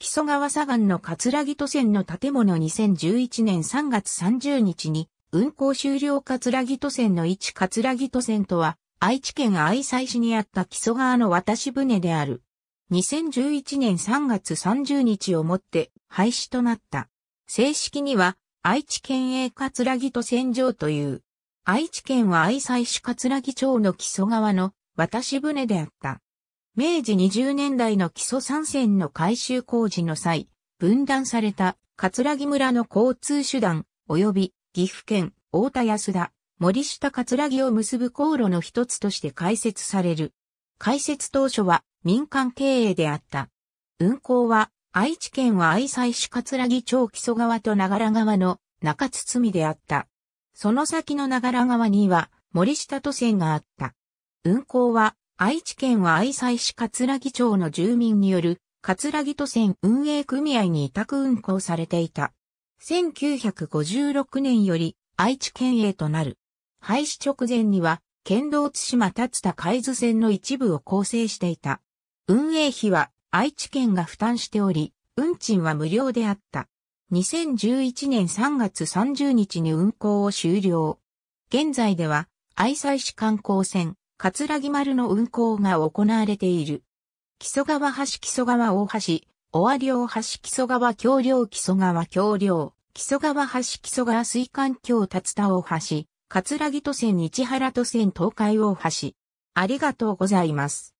木曽川左岸の葛城都線の建物2011年3月30日に、運行終了葛城都線の一葛城都線とは、愛知県愛西市にあった木曽川の渡し船である。2011年3月30日をもって廃止となった。正式には愛知県営葛城都線上という。愛知県は愛西市葛城町の木曽川の渡し船であった。明治20年代の基礎山線の改修工事の際、分断された葛城村の交通手段、及び岐阜県大田安田、森下葛城を結ぶ航路の一つとして開設される。開設当初は民間経営であった。運行は愛知県は愛西市葛城町木曽川と長良川の中津であった。その先の長良川には森下都線があった。運行は愛知県は愛西市葛城町の住民による葛城都線運営組合に委託運行されていた。1956年より愛知県営となる。廃止直前には県道津島立田海津線の一部を構成していた。運営費は愛知県が負担しており、運賃は無料であった。2011年3月30日に運行を終了。現在では愛西市観光線。桂木丸の運行が行われている。木曽川橋木曽川大橋、尾和両橋木曽川橋梁木曽川橋梁、木曽川橋木曽川水管橋竜田大橋、桂木都線市原都線東海大橋。ありがとうございます。